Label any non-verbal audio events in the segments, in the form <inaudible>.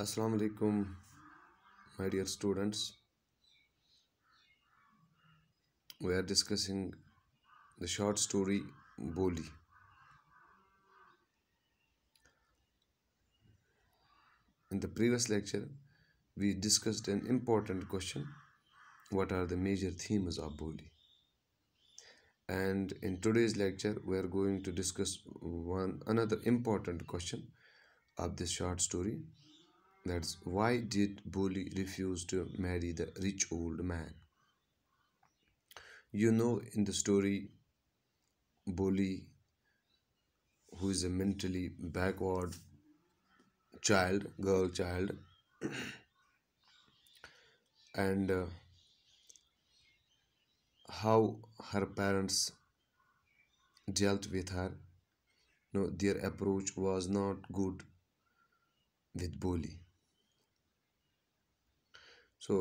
assalamu alaikum my dear students we are discussing the short story boli in the previous lecture we discussed an important question what are the major themes of boli and in today's lecture we are going to discuss one another important question of this short story that's why did Bully refuse to marry the rich old man? You know in the story, Bully, who is a mentally backward child, girl child, <clears throat> and uh, how her parents dealt with her. No, their approach was not good with Bully so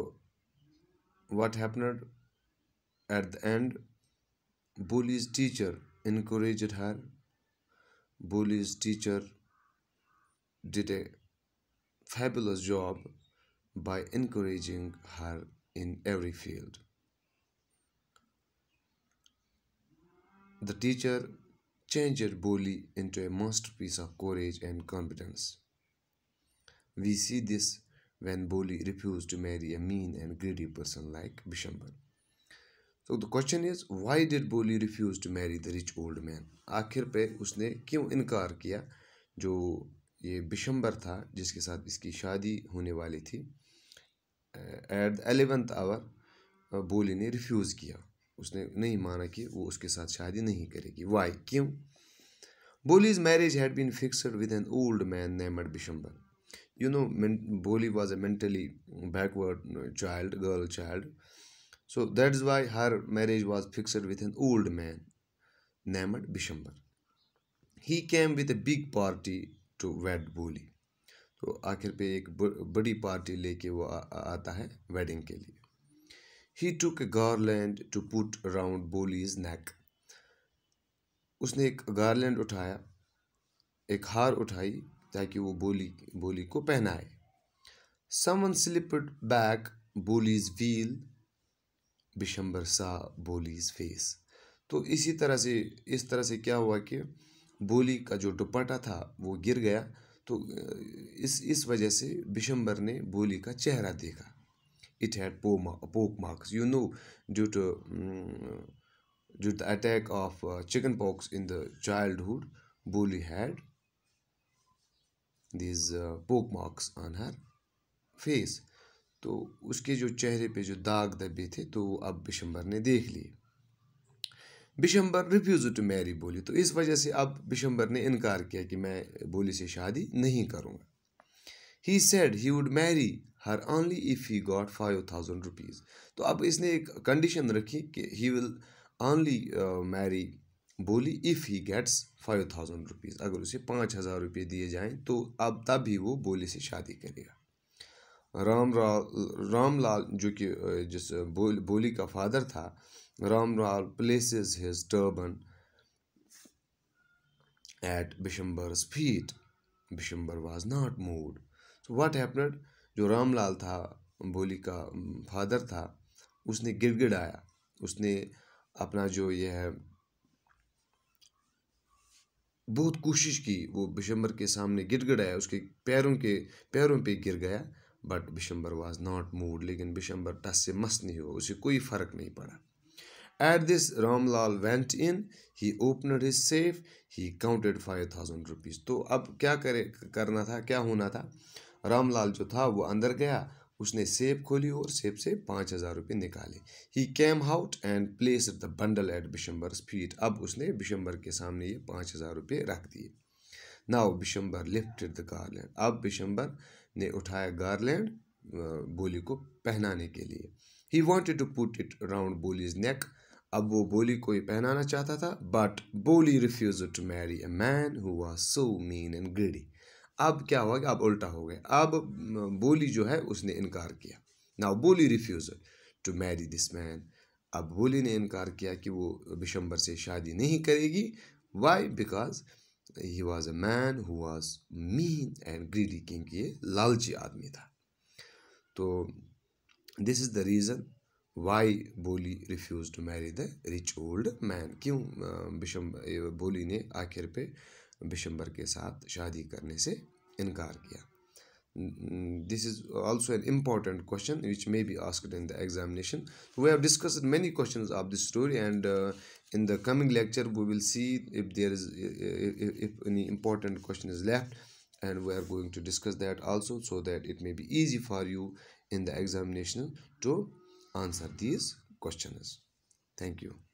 what happened at the end Bully's teacher encouraged her Bully's teacher did a fabulous job by encouraging her in every field. The teacher changed Bully into a masterpiece of courage and confidence. We see this when Boli refused to marry a mean and greedy person like Bishamber. तो the question is why did Bholi refuse to marry the rich old man आखिर पे उसने क्यों इनकार किया जो ये बिशंबर था जिसके साथ इसकी शादी होने वाली थी एट द एलेवेंथ आवर बोली ने रिफ्यूज़ किया उसने नहीं माना कि वो उसके साथ शादी नहीं करेगी वाई क्यों Bholi's marriage had been fixed with an old man named Bishamber you know Bholi was a mentally backward child girl child so that is why her marriage was fixed with an old man named Bishamber he came with a big party to wed Bholi तो आखिर पे एक बड़ी party लेके वो आता है wedding के लिए he took a garland to put around Bholi is neck उसने एक गार्लैंड उठाया एक हार उठाई ताकि वो बोली बोली को पहनाए someone slipped back Bholi's veil Bishamber saw Bholi's face तो इसी तरह से इस तरह से क्या हुआ कि बोली का जो दुपट्टा था वो गिर गया तो इस इस वजह से बिशंबर ने बोली का चेहरा देखा it had pock marks you know due to due the attack of chicken pox in the childhood Bholi had these pock marks on her face तो उसके जो चेहरे पे जो दाग दबे थे तो अब बिशंबर ने देख लिए बिशंबर रिफ्यूज़ टू मैरी बोली तो इस वजह से अब बिशंबर ने इनकार किया कि मैं बोली से शादी नहीं करूँगा he said he would marry her only if he got five thousand rupees तो अब इसने एक कंडीशन रखी कि he will only marry Bholi if he gets five thousand rupees अगर उसे पाँच हज़ार रुपये दिए जाएं तो अब तब भी वो बोली से शादी करेगा राम राम लाल जो कि जिस बोल बोली का फादर था Ram Lal places his turban at Bishamber's feet Bishamber was not moved so what happened जो लाल था बोली का फादर था उसने गिड़गिड़ाया उसने अपना जो यह बहुत कोशिश की वो बिशंबर के सामने गिर गया उसके पैरों के पैरों पे गिर गया but Bishamber was not moved लेकिन बिशंबर टस से मस नहीं हुआ उसे कोई फ़र्क नहीं पड़ा at this Ramlal went in he opened his safe he counted five thousand rupees तो अब क्या करे करना था क्या होना था रामलाल जो था वो अंदर गया उसने सेब खोली और सेब से पाँच हज़ार रुपये निकाले he came out and place the bundle at Bishamber feet अब उसने बिशंबर के सामने ये पाँच हज़ार रुपये रख दिए now Bishamber lifted the garland अब बिशंबर ने उठाया गारलैंड बोली को पहनाने के लिए he wanted to put it round Bholi's neck अब वो बोली को ही पहनाना चाहता था but Bholi refuse to marry a man who was so mean and greedy अब क्या हुआ कि अब उल्टा हो गए अब बोली जो है उसने इनकार किया now Bholi refuse to marry this man अब बोली ने इनकार किया कि वो बिशंबर से शादी नहीं करेगी why because he was a man who was mean and greedy क्योंकि ये लालची आदमी था तो this is the reason why Bholi refuse to marry the rich old man क्यों बिशम बोली ने आखिर पे बिशंबर के साथ शादी करने से इनकार किया this is also an important question which may be asked in the examination we have discuss many question of this story and in the coming lecture we will see if there is if any important question is left and we are going to discuss that also so that it may be easy for you in the examination to answer these question thank you